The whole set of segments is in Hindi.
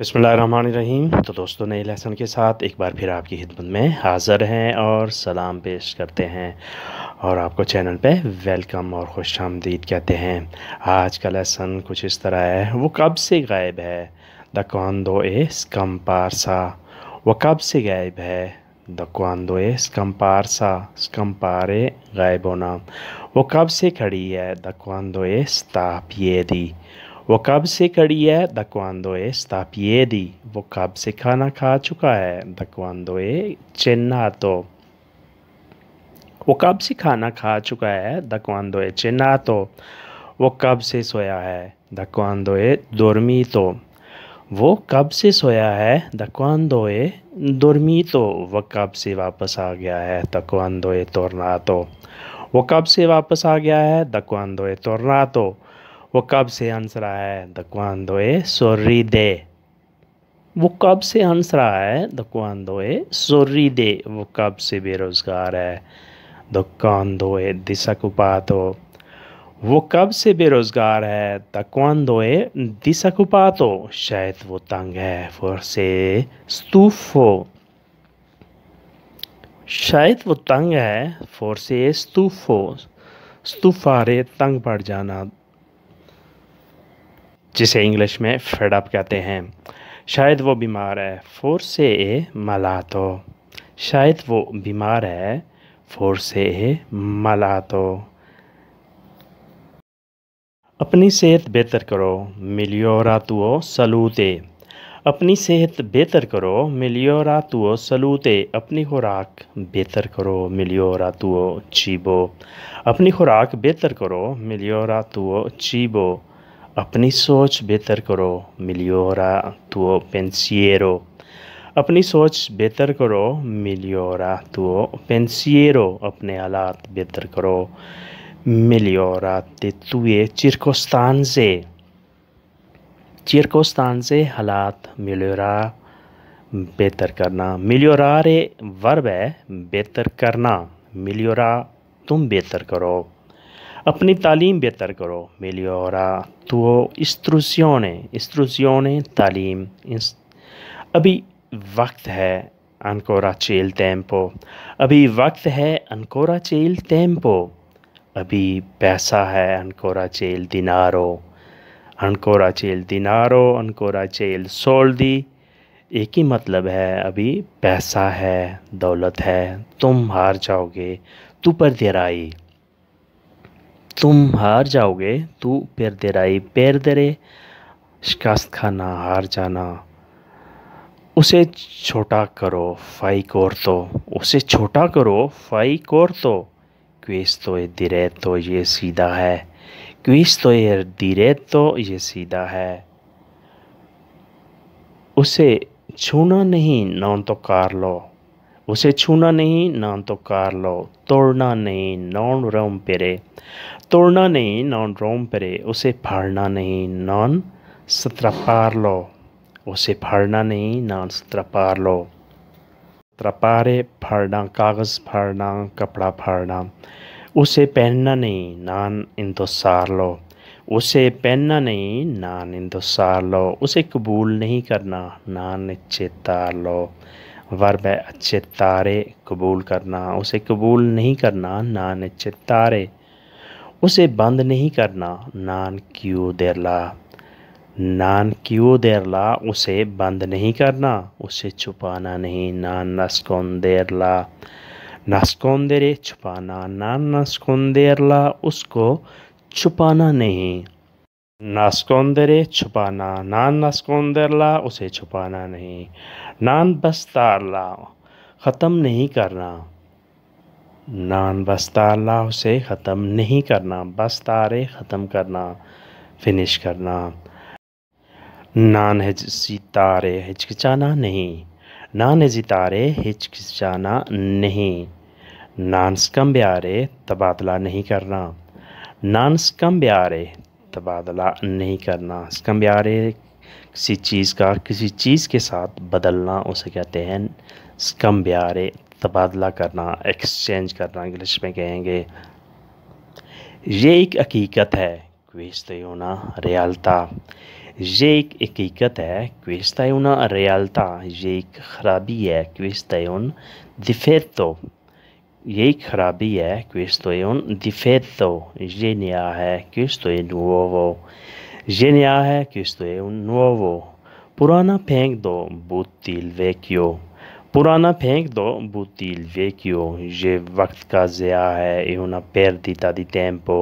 बसमीम तो दोस्तों नए लहसन के साथ एक बार फिर आपकी खिदमत में हाज़र हैं और सलाम पेश करते हैं और आपको चैनल पे वेलकम और खुश आमदीद कहते हैं आज का लेसन कुछ इस तरह है वो कब से गायब है द कौन दो एस कम पारसा वो कब से गायब है द कौन दो एस कम पारसा कम पारे गायब होना वो कब से खड़ी है द कौन दो एस ताप ये दी वो कब से खड़ी है दक्वानदोए दी वो कब से खाना खा चुका है चिन्ना तो वो कब से खाना खा चुका है चिन्ना तो।, तो वो कब से सोया है दुर्मी तो वो कब से सोया है दुर्मी तो वो कब से वापस आ गया है तोरना तो वो कब से वापस आ गया है दक्वानदोए तो वो कब से हंस रहा है द क्वान दो ए सोर्री दे वो कब से हंस रहा है द क्वान दो ए सोर्री दे वो कब से बेरोजगार है द क्वान दो ए दिशा कुपात हो वो कब से बेरोजगार है द क्वान दो ए दिशा कुपात हो शायद वो तंग है फोर से स्तूफ हो शायद वो तंग है फोर से स्तूफ हो स्तूफा रे तंग पड़ जाना जिसे इंग्लिश में फेडअप कहते हैं शायद वो बीमार है फोर से ए मला तो शायद वो बीमार है फोर से ए मला तो अपनी सेहत बेहतर करो मिलियोरा तुओ सलूते अपनी सेहत बेहतर करो मिलियोरा तुओ सलूते अपनी खुराक बेहतर करो मिलियोरा तुओ चीबो अपनी खुराक बेहतर करो मिलियोरा तुओ चीबो अपनी सोच बेहतर करो मिलियोरा तुओ पेंसियरो अपनी सोच बेहतर करो मिलियोरा तुओ पेंसियरो अपने हालात बेहतर करो मिलियोरा ते तुए चिरकोस्तान से चिरकोस्तान से हालात मिलियोरा बेहतर करना मिलियोरा रे वर्ब है बेहतर करना मिलियोरा तुम बेहतर करो अपनी तालीम बेहतर करो मिलियोरा ने इस्त्रुसियोने इस्त्रुसियोने तालीम इस अभी वक्त है अनकोरा चेल टेम्पो अभी वक्त है अनकोरा चेल टेम्पो अभी पैसा है अनकोरा चेल दिनारो अनकोरा चेल दिनारो अनकोरा चेल सोल दी एक ही मतलब है अभी पैसा है दौलत है तुम हार जाओगे तू पर आई तुम हार जाओगे तू पैर दे राई पैर दे रहे शिकस्त खाना हार जाना उसे छोटा करो फाई कोर तो उसे छोटा करो फाई कोर तो क्वेस तो ये दिरे तो ये सीधा है क्वेस तो ये दिरे तो ये सीधा है उसे छूना नहीं नौ तो कार लो उसे छूना नहीं नान तो कार लो तोड़ना नहीं नॉन रोम पेरे तोड़ना नहीं नॉन रोम पेरे उसे फाड़ना नहीं नॉन सतरा पार लो उसे फाड़ना नहीं नॉन सतरा पार लो त्रपारे फाड़ना कागज़ फाड़ना कपड़ा फाड़ना उसे पहनना नहीं नान इंतसार लो उसे पहनना नहीं नान इंतसार लो उसे कबूल नहीं करना नान चेतार लो वर्ब है अच्छे तारे कबूल करना उसे कबूल नहीं करना नान अच्छे तारे उसे बंद नहीं करना नान क्यों देरला नान क्यों देरला उसे बंद नहीं करना उसे छुपाना नहीं नान नस्कोन देरला नास्कोन देरे छुपाना नान नस्कोन देरला उसको छुपाना नहीं नास्कोंदरे छुपाना नान नास्कोंदरला उसे छुपाना नहीं नान बस्तारला ख़त्म नहीं करना नान बस्तारला उसे ख़त्म नहीं करना बस्तारे ख़त्म करना फिनिश करना नान हिज सितारे हिचकिचाना नहीं नान हिजितारे हिचकिचाना नहीं नान स्कम ब्यारे तबादला नहीं करना नान स्कम ब्यारे तबादला नहीं करना स्कम्बियारे किसी चीज़ का किसी चीज़ के साथ बदलना उसे कहते हैं स्कम्बियारे तबादला करना एक्सचेंज करना इंग्लिश में कहेंगे ये एक हकीकत है क्वेश्चन होना तो रियालता ये एक हकीकत है क्वेश्चन होना तो रियालता ये एक खराबी है क्वेश्चन दिफेर तो yei kharabi è questo è un difetto geniale questo è nuovo geniale questo è un nuovo purana peng do butti il vecchio पुराना फेंक दो butti il vecchio ये वक्त का ज़या है e una perdita di tempo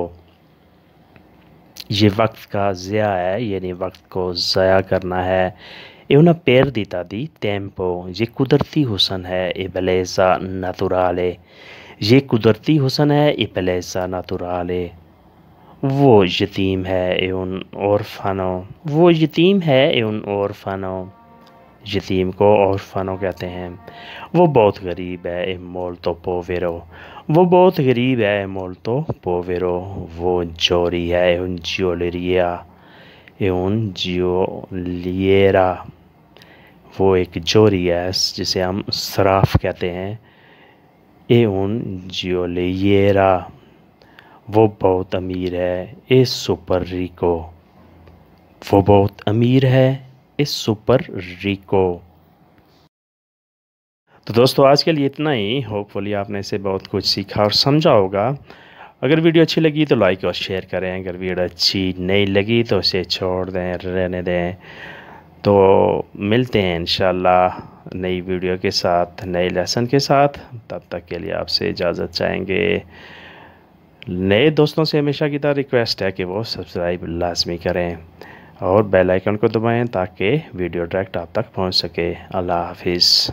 ये वक्त का ज़या है यानी वक्त को ज़ाया करना है E पैर दिता दी तेम्पो ये कुदरती हुसन है e बलेसा नतुराले ये कुदरती हुसन है e बलेसा नतुराले वो यतीम है ए उन फ़नो वो यतीम है ए उन फनो यतीम को और फनो कहते हैं वो बहुत गरीब है ए मोल तो पोवेरो वो बहुत गरीब है मोल तो पोवेरो वो जोरी है उन ज्वेलरिया एवं जियोलिएरा वो एक जोरियस जिसे हम सराफ कहते हैं ए जियो जियोलिएरा वो बहुत अमीर है ए सुपर रिको वो बहुत अमीर है ए सुपर रिको तो दोस्तों आज के लिए इतना ही होपफुली आपने इसे बहुत कुछ सीखा और समझा होगा अगर वीडियो अच्छी लगी तो लाइक और शेयर करें अगर वीडियो अच्छी नहीं लगी तो उसे छोड़ दें रहने दें तो मिलते हैं इन नई वीडियो के साथ नए लेसन के साथ तब तक के लिए आपसे इजाज़त चाहेंगे नए दोस्तों से हमेशा की तरह रिक्वेस्ट है कि वो सब्सक्राइब लाजमी करें और बेल आइकन को दबाएं ताकि वीडियो डायरेक्ट आप तक पहुंच सके अल्लाह हाफिज़